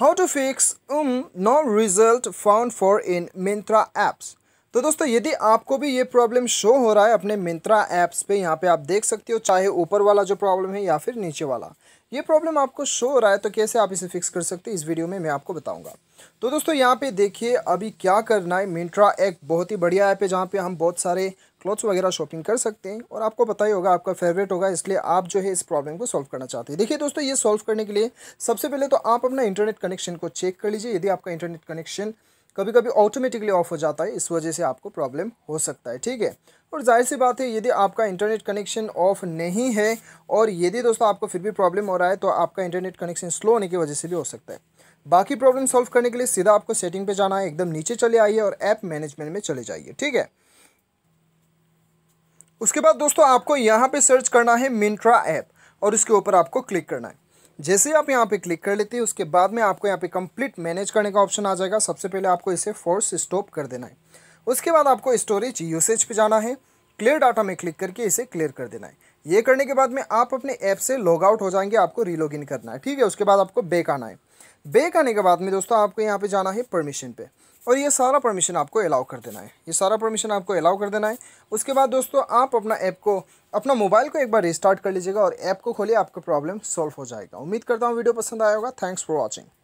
how to fix um no result found for in Myntra apps तो दोस्तों यदि आपको भी ये प्रॉब्लम शो हो रहा है अपने मिंत्रा ऐप्स पे यहाँ पे आप देख सकते हो चाहे ऊपर वाला जो प्रॉब्लम है या फिर नीचे वाला ये प्रॉब्लम आपको शो हो रहा है तो कैसे आप इसे फिक्स कर सकते हैं इस वीडियो में मैं आपको बताऊंगा तो दोस्तों यहाँ पे देखिए अभी क्या करना है मिंट्रा एक बहुत ही बढ़िया ऐप है जहाँ पे हम बहुत सारे क्लॉथ्स वगैरह शॉपिंग कर सकते हैं और आपको पता ही होगा आपका फेवरेट होगा इसलिए आप जो है इस प्रॉब्लम को सॉल्व करना चाहते हैं देखिए दोस्तों ये सॉल्व करने के लिए सबसे पहले तो आप अपना इंटरनेट कनेक्शन को चेक कर लीजिए यदि आपका इंटरनेट कनेक्शन कभी कभी ऑटोमेटिकली ऑफ हो जाता है इस वजह से आपको प्रॉब्लम हो सकता है ठीक है और जाहिर सी बात है यदि आपका इंटरनेट कनेक्शन ऑफ नहीं है और यदि दोस्तों आपको फिर भी प्रॉब्लम हो रहा है तो आपका इंटरनेट कनेक्शन स्लो होने की वजह से भी हो सकता है बाकी प्रॉब्लम सॉल्व करने के लिए सीधा आपको सेटिंग पे जाना है एकदम नीचे चले आइए और ऐप मैनेजमेंट में चले जाइए ठीक है उसके बाद दोस्तों आपको यहाँ पे सर्च करना है मिंट्रा ऐप और इसके ऊपर आपको क्लिक करना है जैसे आप यहाँ पे क्लिक कर लेते हैं उसके बाद में आपको यहाँ पे कंप्लीट मैनेज करने का ऑप्शन आ जाएगा सबसे पहले आपको इसे फोर्स स्टॉप कर देना है उसके बाद आपको स्टोरेज यूसेज पे जाना है क्लियर डाटा में क्लिक करके इसे क्लियर कर देना है ये करने के बाद में आप अपने ऐप से लॉग आउट हो जाएंगे आपको रीलॉग इन करना है ठीक है उसके बाद आपको बेक आना है बेक आने के बाद में दोस्तों आपको यहाँ पे जाना है परमिशन पे और ये सारा परमिशन आपको अलाउ कर देना है ये सारा परमिशन आपको अलाउ कर देना है उसके बाद दोस्तों आप अपना ऐप को अपना मोबाइल को एक बार रिस्टार्ट कर लीजिएगा और ऐप को खोलिए आपका प्रॉब्लम सॉल्व हो जाएगा उम्मीद करता हूँ वीडियो पसंद आया होगा थैंक्स फॉर वॉचिंग